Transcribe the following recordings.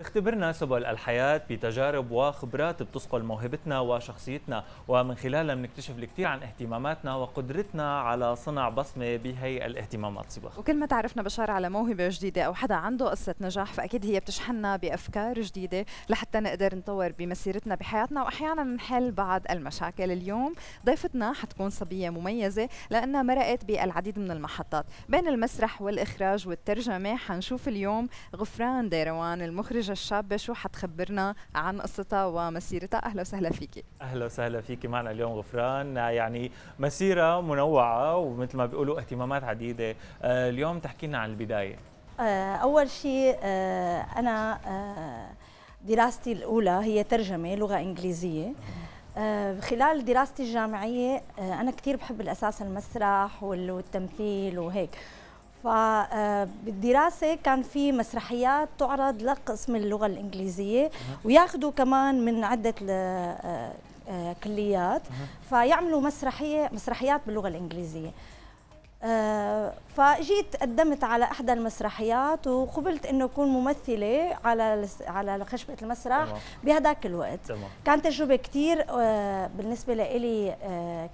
اختبرنا سبل الحياة بتجارب وخبرات بتصقل موهبتنا وشخصيتنا ومن خلالها بنكتشف الكثير عن اهتماماتنا وقدرتنا على صنع بصمة بهي الاهتمامات صبا وكل ما تعرفنا بشار على موهبة جديدة أو حدا عنده قصة نجاح فأكيد هي بتشحننا بأفكار جديدة لحتى نقدر نطور بمسيرتنا بحياتنا وأحيانا نحل بعض المشاكل اليوم ضيفتنا حتكون صبية مميزة لأنها مرقت بالعديد من المحطات بين المسرح والإخراج والترجمة حنشوف اليوم غفران ديروان المخرج الناضجة الشابة شو حتخبرنا عن قصتها ومسيرتها أهلا وسهلا فيكي أهلا وسهلا فيكي معنا اليوم غفران يعني مسيرة منوعة ومثل ما بيقولوا اهتمامات عديدة آه، اليوم تحكي لنا عن البداية آه، أول شيء آه، أنا دراستي الأولى هي ترجمة لغة إنجليزية خلال دراستي الجامعية أنا كثير بحب الأساس المسرح والتمثيل وهيك فبالدراسة آه، كان في مسرحيات تعرض لقسم اللغة الإنجليزية وياخذوا كمان من عدة آه، آه، كليات فيعملوا مسرحية مسرحيات باللغة الإنجليزية فجيت قدمت على احدى المسرحيات وقبلت انه اكون ممثله على على خشبه المسرح بهذاك الوقت تمام. كانت تجربه كثير بالنسبه لي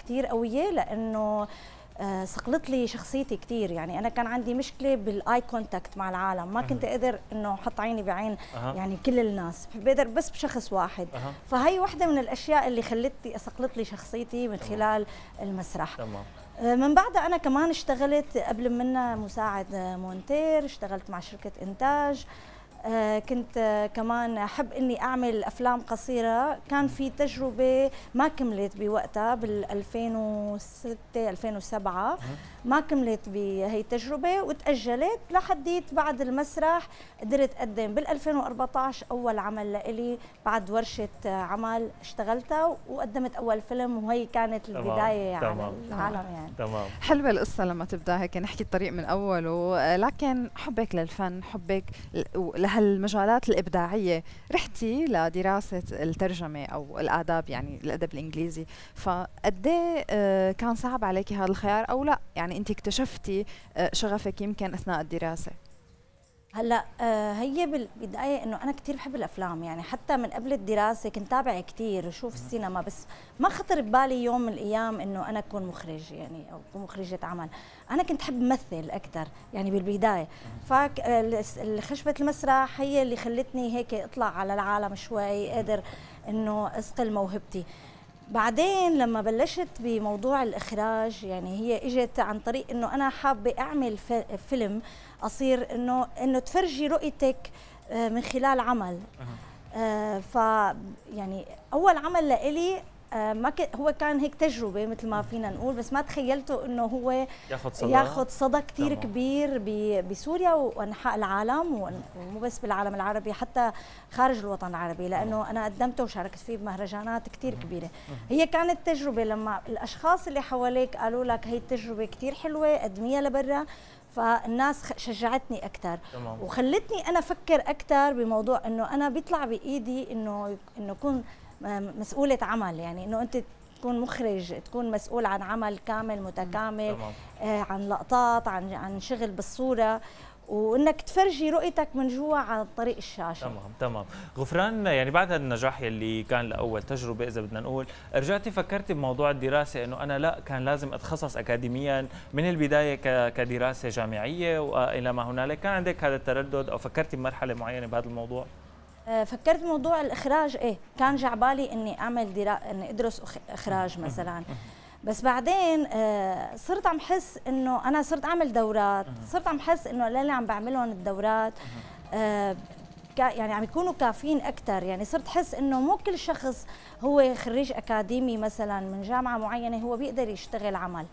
كثير قويه لانه صقلت آه، لي شخصيتي كثير يعني انا كان عندي مشكله بالاي كونتاكت مع العالم ما كنت اقدر انه احط عيني بعين يعني كل الناس بقدر بس بشخص واحد فهي وحده من الاشياء اللي خلتني صقلت لي شخصيتي من خلال المسرح تمام. آه، من بعدها انا كمان اشتغلت قبل منا مساعد مونتير اشتغلت مع شركه انتاج آه، كنت آه، كمان أحب أني أعمل أفلام قصيرة كان في تجربة ما كملت بوقتها بال 2006 2007 ما كملت بهي التجربه وتاجلت لحديت بعد المسرح قدرت اقدم بال 2014 اول عمل لإلي بعد ورشه عمل اشتغلتها وقدمت اول فيلم وهي كانت البدايه يعني تمام. يعني تمام. العالم يعني تمام حلوه القصه لما تبدا هيك نحكي الطريق من اوله لكن حبك للفن حبك لهالمجالات الابداعيه رحتي لدراسه الترجمه او الاداب يعني الادب الانجليزي فقد إيه، آه، كان صعب عليك هذا الخيار او لا يعني يعني انت اكتشفتي آه، شغفك يمكن اثناء الدراسه هلا آه، هي بالبدايه انه انا كثير بحب الافلام يعني حتى من قبل الدراسه كنت تابع كثير وشوف السينما بس ما خطر ببالي يوم من الايام انه انا اكون مخرج يعني او اكون مخرجه عمل انا كنت احب مثل اكثر يعني بالبدايه فخشبه آه، المسرح هي اللي خلتني هيك اطلع على العالم شوي قادر انه اسقل موهبتي بعدين لما بلشت بموضوع الاخراج يعني هي اجت عن طريق انه انا حابه اعمل فيلم اصير انه انه تفرجي رؤيتك آه، من خلال عمل أه. آه ف يعني اول عمل لإلي آه، ما ك... هو كان هيك تجربه مثل ما فينا نقول بس ما تخيلته انه هو ياخذ صدى ياخذ صدى كثير كبير ب... بسوريا وانحاء العالم ومو بس بالعالم العربي حتى خارج الوطن العربي لانه انا قدمته وشاركت فيه بمهرجانات كثير كبيره هي كانت تجربه لما الاشخاص اللي حواليك قالوا لك هي التجربه كثير حلوه قدميها لبرا فالناس شجعتني اكثر وخلتني انا افكر اكثر بموضوع انه انا بيطلع بايدي انه انه كون مسؤوله عمل يعني انه انت تكون مخرج تكون مسؤول عن عمل كامل متكامل آه عن لقطات عن عن شغل بالصوره وانك تفرجي رؤيتك من جوا عن طريق الشاشه تمام تمام غفران يعني بعد هذا النجاح يلي كان لاول تجربه اذا بدنا نقول رجعتي فكرتي بموضوع الدراسه انه انا لا كان لازم اتخصص اكاديميا من البدايه كدراسه جامعيه والى ما هنالك كان عندك هذا التردد او فكرتي بمرحله معينه بهذا الموضوع آه، فكرت موضوع الاخراج ايه كان جعبالي اني اعمل درا... اني ادرس اخراج مثلا بس بعدين آه، صرت عم حس انه انا صرت اعمل دورات صرت عم حس انه اللي عم بعملهم الدورات آه، يعني عم يكونوا كافيين اكثر يعني صرت حس انه مو كل شخص هو خريج اكاديمي مثلا من جامعه معينه هو بيقدر يشتغل عمل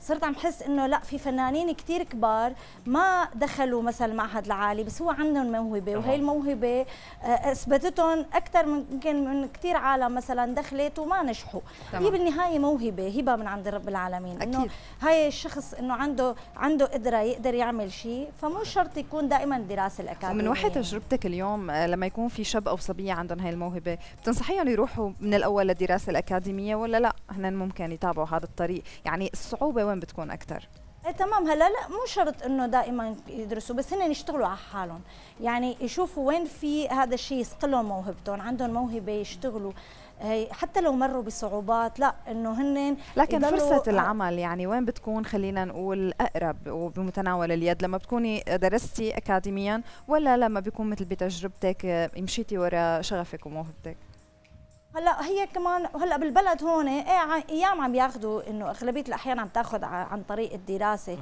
صرت عم حس انه لا في فنانين كثير كبار ما دخلوا مثلا المعهد العالي بس هو عندهم موهبه وهي الموهبه آه، آه، اثبتتهم اكثر من يمكن من كثير عالم مثلا دخلت وما نجحوا هي بالنهايه موهبه هبه من عند رب العالمين انه هاي الشخص انه عنده عنده قدره يقدر يعمل شيء فمو شرط يكون دائما دراسه الاكاديميه من وحي تجربتك اليوم آه، لما يكون في شاب او صبيه عندهم هاي الموهبه بتنصحيهم يروحوا من الاول للدراسه الاكاديميه ولا لا هن ممكن يتابعوا هذا الطريق يعني الصعوبه وين بتكون اكثر إيه، تمام هلا لا مو شرط انه دائما يدرسوا بس هن يشتغلوا على حالهم يعني يشوفوا وين في هذا الشيء يسقلهم موهبتهم عندهم موهبه يشتغلوا حتى لو مروا بصعوبات لا انه هن لكن فرصه آه. العمل يعني وين بتكون خلينا نقول اقرب وبمتناول اليد لما بتكوني درستي اكاديميا ولا لما بيكون مثل بتجربتك آه، مشيتي ورا شغفك وموهبتك هلا هي كمان هلا بالبلد هون ايه, إيه، ايام عم ياخذوا انه اغلبيه الاحيان عم تاخذ عن طريق الدراسه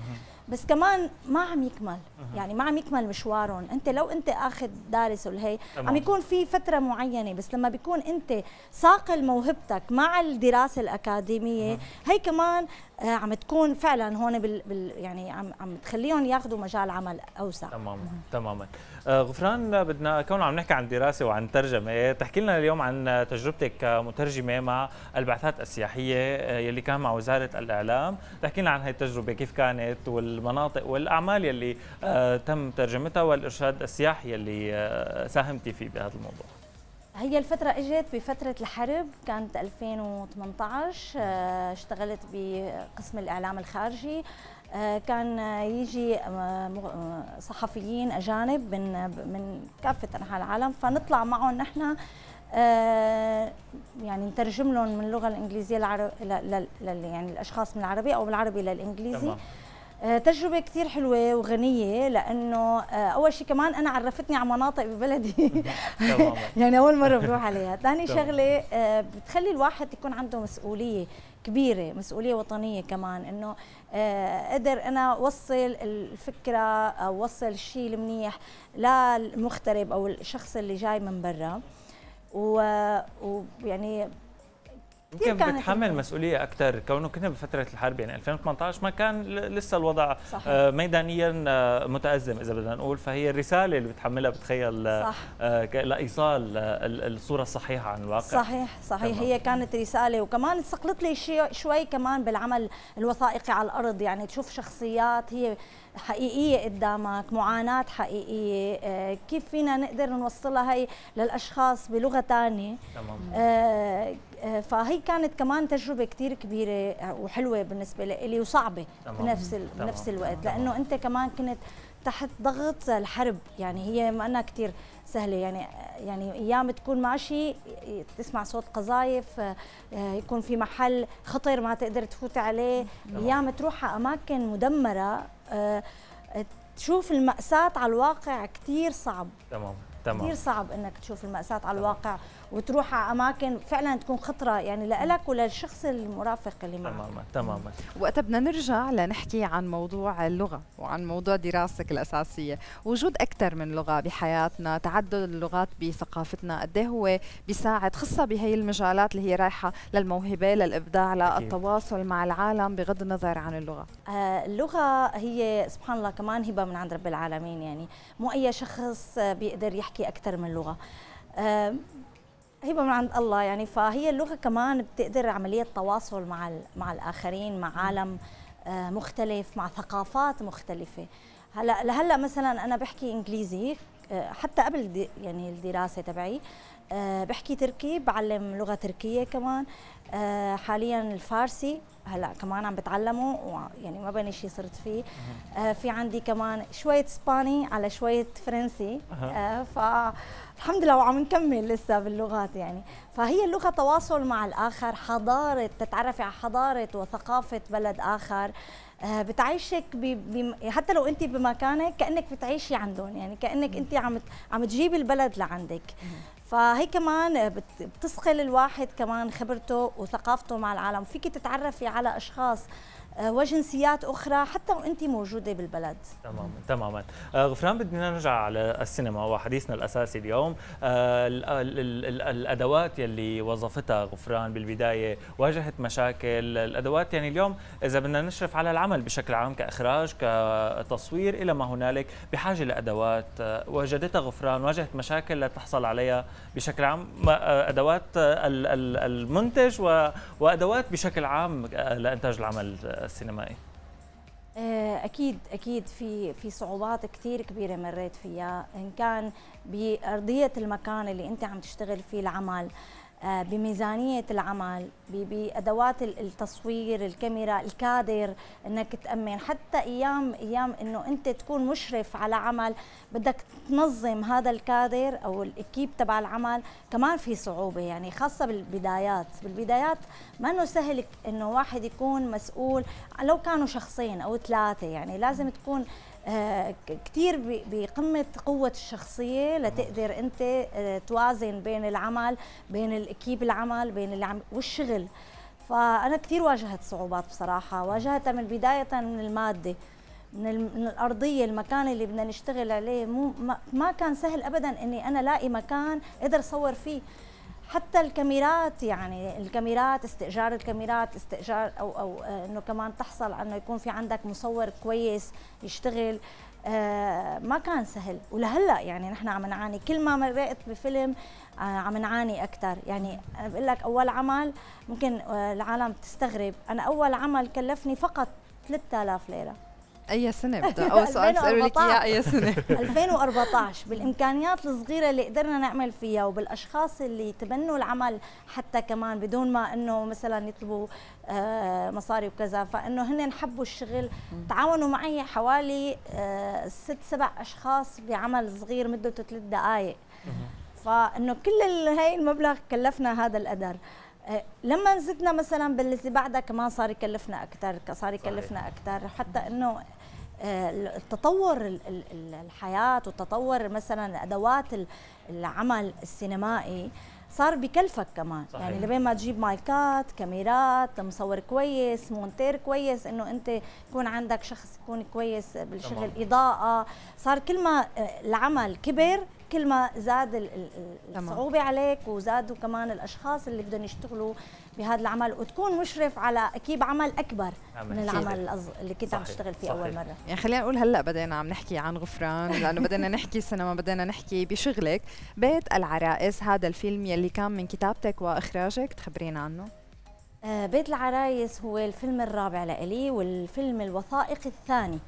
بس كمان ما عم يكمل يعني ما عم يكمل مشوارهم انت لو انت اخذ دارس والهي عم يكون في فتره معينه بس لما بيكون انت ساقل موهبتك مع الدراسه الاكاديميه هي كمان آه، عم تكون فعلا هون بال, بال يعني عم عم تخليهم ياخذوا مجال عمل اوسع تماما تماما آه، غفران بدنا كون عم نحكي عن دراسه وعن ترجمه تحكي لنا اليوم عن تجربتك كمترجمه مع البعثات السياحيه آه، يلي كان مع وزاره الاعلام تحكي لنا عن هاي التجربه كيف كانت وال المناطق والأعمال يلي آه، تم ترجمتها والإرشاد السياحي يلي آه، ساهمتي فيه بهذا الموضوع هي الفترة اجت بفترة الحرب كانت 2018 آه، اشتغلت بقسم الإعلام الخارجي كان يجي صحفيين أجانب من من كافة أنحاء العالم فنطلع معهم نحن يعني نترجم لهم من اللغة الإنجليزية للعرب يعني الأشخاص من العربي أو من العربي للإنجليزي تمام. آه، تجربة كثير حلوة وغنية لأنه آه، أول شيء كمان أنا عرفتني على مناطق ببلدي يعني أول مرة بروح عليها، ثاني شغلة آه، بتخلي الواحد يكون عنده مسؤولية كبيرة مسؤولية وطنية كمان إنه قدر أنا أوصل الفكرة أو أوصل الشيء المنيح للمغترب أو الشخص اللي جاي من برا ويعني يمكن بتحمل مسؤوليه اكثر كونه كنا بفتره الحرب يعني 2018 ما كان لسه الوضع صحيح. آه، ميدانيا آه، متازم اذا بدنا نقول فهي الرساله اللي بتحملها بتخيل آه، صح. لايصال الصوره الصحيحه عن الواقع صحيح صحيح هي كانت رساله وكمان استقلت لي شوي كمان بالعمل الوثائقي على الارض يعني تشوف شخصيات هي حقيقيه قدامك معاناه حقيقيه آه، كيف فينا نقدر نوصلها هي للاشخاص بلغه ثانيه آه، آه، فهي كانت كمان تجربه كثير كبيره وحلوه بالنسبه لي وصعبه بنفس بنفس الوقت لانه انت كمان كنت تحت ضغط الحرب يعني هي ما أنا كثير سهله يعني يعني ايام تكون ماشي تسمع صوت قذايف يكون في محل خطر ما تقدر تفوت عليه ايام تروح على اماكن مدمره آه، تشوف المأساة على الواقع كثير صعب تمام تمام. كثير صعب انك تشوف المأساة على الواقع وتروح على اماكن فعلا تكون خطرة يعني لك وللشخص المرافق اللي معك تماما تماما وقتها بدنا نرجع لنحكي عن موضوع اللغة وعن موضوع دراستك الأساسية وجود أكثر من لغة بحياتنا تعدد اللغات بثقافتنا قد إيه هو بيساعد خاصة بهي المجالات اللي هي رايحة للموهبة للإبداع للتواصل مع العالم بغض النظر عن اللغة آه اللغة هي سبحان الله كمان هبة من عند رب العالمين يعني مو أي شخص بيقدر يحكي احكي اكثر من لغه هبه من عند الله يعني فهي اللغه كمان بتقدر عمليه تواصل مع مع الاخرين مع عالم آه، مختلف مع ثقافات مختلفه هلا لهلا مثلا انا بحكي انجليزي آه، حتى قبل يعني الدراسه تبعي آه، بحكي تركي بعلم لغه تركيه كمان حاليا الفارسي هلا كمان عم بتعلمه يعني ما بين شيء صرت فيه آه في عندي كمان شويه اسباني على شويه فرنسي آه فالحمد لله وعم نكمل لسه باللغات يعني فهي اللغه تواصل مع الاخر حضاره تتعرفي على حضاره وثقافه بلد اخر آه بتعيشك بي بي حتى لو انت بمكانك كانك بتعيشي عندهم يعني كانك انت عم عم تجيبي البلد لعندك فهي كمان بتثقل الواحد كمان خبرته وثقافته مع العالم فيك تتعرفي على اشخاص آه، وجنسيات اخرى حتى وانت موجوده بالبلد تماما تماما آه، غفران بدنا نرجع على السينما وحديثنا الاساسي اليوم آه، الادوات يلي وظفتها غفران بالبدايه واجهت مشاكل الادوات يعني اليوم اذا بدنا نشرف على العمل بشكل عام كاخراج كتصوير الى ما هنالك بحاجه لادوات وجدتها غفران واجهت مشاكل لتحصل عليها بشكل عام ادوات المنتج وادوات بشكل عام لانتاج العمل السينمائي؟ آه، اكيد اكيد في في صعوبات كثير كبيره مريت فيها ان كان بارضيه المكان اللي انت عم تشتغل فيه العمل آه، بميزانيه العمل بادوات التصوير الكاميرا الكادر انك تامن حتى ايام ايام انه انت تكون مشرف على عمل بدك تنظم هذا الكادر او الاكيب تبع العمل كمان في صعوبه يعني خاصه بالبدايات بالبدايات ما انه سهل انه واحد يكون مسؤول لو كانوا شخصين او ثلاثه يعني لازم تكون آه، كثير بقمه قوه الشخصيه لتقدر انت آه، توازن بين العمل بين الاكيب العمل بين العمل والشغل فانا كثير واجهت صعوبات بصراحه واجهتها من بدايه من الماده من, من الارضيه المكان اللي بدنا نشتغل عليه مو ما كان سهل ابدا اني انا الاقي مكان اقدر اصور فيه حتى الكاميرات يعني الكاميرات استئجار الكاميرات استئجار او او آه، انه كمان تحصل انه يكون في عندك مصور كويس يشتغل آه، ما كان سهل ولهلا يعني نحن عم نعاني كل ما مرقت بفيلم آه، عم نعاني اكثر يعني انا بقول لك اول عمل ممكن العالم تستغرب انا اول عمل كلفني فقط 3000 ليره اي سنه بدك اول سؤال تسالوا لك اياه اي سنه 2014 بالامكانيات الصغيره اللي قدرنا نعمل فيها وبالاشخاص اللي تبنوا العمل حتى كمان بدون ما انه مثلا يطلبوا آه، مصاري وكذا فانه هن حبوا الشغل تعاونوا معي حوالي آه، ست سبع اشخاص بعمل صغير مدته ثلاث دقائق فانه كل هاي المبلغ كلفنا هذا القدر آه، لما زدنا مثلا باللي بعدها كمان صار يكلفنا اكثر صار يكلفنا اكثر حتى انه آه، التطور الحياه وتطور مثلا ادوات العمل السينمائي صار بكلفك كمان يعني صحيح. يعني لبين ما تجيب مايكات كاميرات مصور كويس مونتير كويس انه انت يكون عندك شخص يكون كويس بالشغل اضاءه صار كل ما آه، العمل كبر كل ما زاد الصعوبه عليك وزادوا كمان الاشخاص اللي بدهم يشتغلوا بهذا العمل وتكون مشرف على اكيد عمل اكبر عمل من العمل اللي كنت عم تشتغل فيه صحيح. اول مره يعني خلينا نقول هلا بدينا عم نحكي عن غفران لانه بدنا نحكي سينما بدنا نحكي بشغلك بيت العرائس هذا الفيلم يلي كان من كتابتك واخراجك تخبرينا عنه آه، بيت العرايس هو الفيلم الرابع لإلي والفيلم الوثائقي الثاني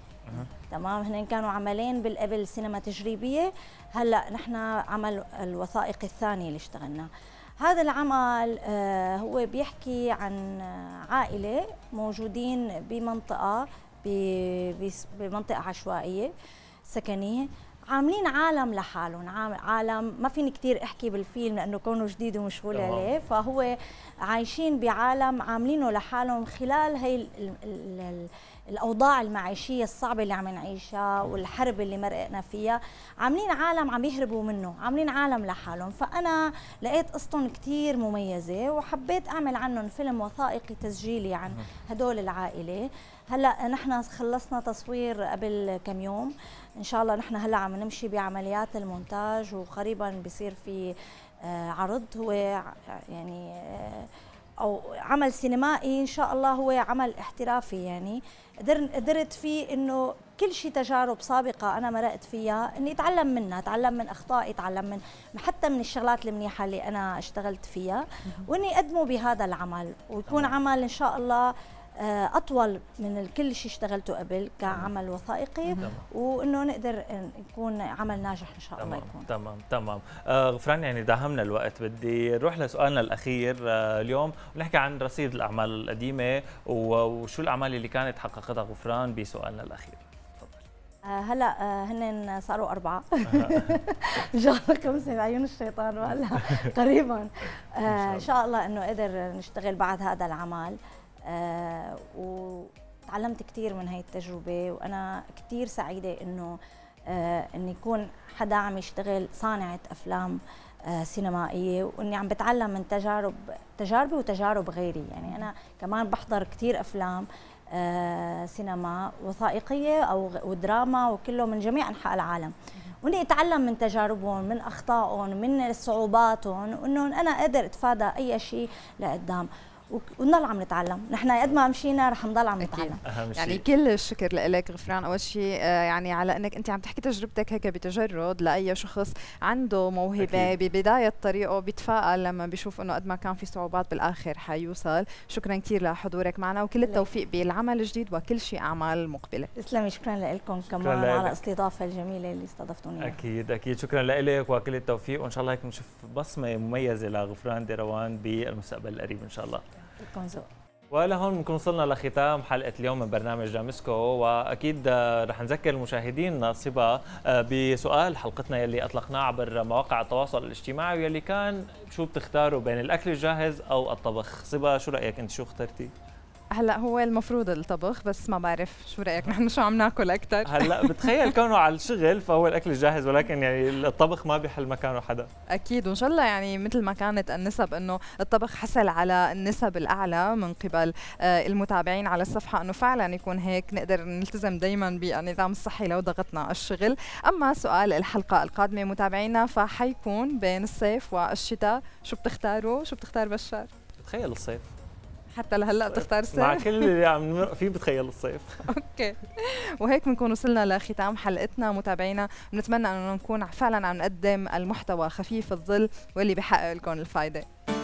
تمام هن كانوا عملين بالقبل سينما تجريبيه هلا نحن عمل الوثائقي الثاني اللي اشتغلنا هذا العمل آه، هو بيحكي عن عائله موجودين بمنطقه بمنطقه عشوائيه سكنيه عاملين عالم لحالهم عالم ما فيني كثير احكي بالفيلم لانه كونه جديد ومشغول عليه فهو عايشين بعالم عاملينه لحالهم خلال هي الاوضاع المعيشيه الصعبه اللي عم نعيشها والحرب اللي مرقنا فيها عاملين عالم عم يهربوا منه عاملين عالم لحالهم فانا لقيت قصتهم كثير مميزه وحبيت اعمل عنهم فيلم وثائقي تسجيلي عن هدول العائله هلا نحن خلصنا تصوير قبل كم يوم ان شاء الله نحن هلا عم نمشي بعمليات المونتاج وقريبا بصير في آه، عرض هو يعني آه، او عمل سينمائي ان شاء الله هو عمل احترافي يعني قدرت فيه انه كل شيء تجارب سابقة أنا مرقت فيها إني أتعلم منها، أتعلم من أخطائي، أتعلم من حتى من الشغلات المنيحة اللي أنا اشتغلت فيها، وإني أقدمه بهذا العمل، ويكون عمل إن شاء الله آه، اطول من كل شيء اشتغلته قبل كعمل وثائقي وانه نقدر يكون عمل ناجح ان شاء الله يكون تمام تمام آه، غفران يعني داهمنا الوقت بدي نروح لسؤالنا الاخير آه، اليوم ونحكي عن رصيد الاعمال القديمه وشو الاعمال اللي كانت حققتها غفران بسؤالنا الاخير هلا هن صاروا أربعة إن شاء الله خمسة بعيون الشيطان وهلا قريبا إن شاء الله إنه قدر نشتغل بعد هذا العمل آه، وتعلمت كثير من هاي التجربة وأنا كثير سعيدة إنه آه، إني يكون حدا عم يشتغل صانعة أفلام آه، سينمائية وإني عم بتعلم من تجارب تجاربي وتجارب غيري يعني أنا كمان بحضر كثير أفلام سينما وثائقية أو ودراما وكله من جميع أنحاء العالم وإني أتعلم من تجاربهم من أخطائهم من صعوباتهم وإنه أنا قادر أتفادى أي شيء لقدام ونضل عم نتعلم نحن قد ما مشينا رح نضل عم نتعلم أهم يعني شيء. يعني كل الشكر لك غفران اول شيء آه، يعني على انك انت عم تحكي تجربتك هيك بتجرد لاي شخص عنده موهبه أكيد. ببدايه طريقه بيتفائل لما بيشوف انه قد ما كان في صعوبات بالاخر حيوصل شكرا كثير لحضورك معنا وكل التوفيق بالعمل الجديد وكل شيء اعمال مقبله تسلمي شكرا لكم كمان لألك. على الاستضافه الجميله اللي استضفتوني اكيد اكيد شكرا لك وكل التوفيق وان شاء الله هيك بنشوف بصمه مميزه لغفران ديروان بالمستقبل القريب ان شاء الله الكونزو ولهون بنكون وصلنا لختام حلقه اليوم من برنامج دامسكو واكيد آه، رح نذكر المشاهدين ناصبه آه، بسؤال حلقتنا يلي اطلقناه عبر مواقع التواصل الاجتماعي يلي كان شو بتختاروا بين الاكل الجاهز او الطبخ صبا شو رايك انت شو اخترتي هلا هو المفروض الطبخ بس ما بعرف شو رايك نحن شو عم ناكل اكثر هلا بتخيل كونه على الشغل فهو الاكل جاهز ولكن يعني الطبخ ما بيحل مكانه حدا اكيد وان شاء الله يعني مثل ما كانت النسب انه الطبخ حصل على النسب الاعلى من قبل آه، المتابعين على الصفحه انه فعلا يكون هيك نقدر نلتزم دائما بالنظام الصحي لو ضغطنا الشغل اما سؤال الحلقه القادمه متابعينا فحيكون بين الصيف والشتاء شو بتختاروا شو بتختار بشار تخيل الصيف حتى لهلا بتختار طيب. الصيف مع كل اللي عم نمرق فيه بتخيل الصيف اوكي وهيك بنكون وصلنا لختام حلقتنا متابعينا بنتمنى انه نكون فعلا عم نقدم المحتوى خفيف الظل واللي بحقق لكم الفائده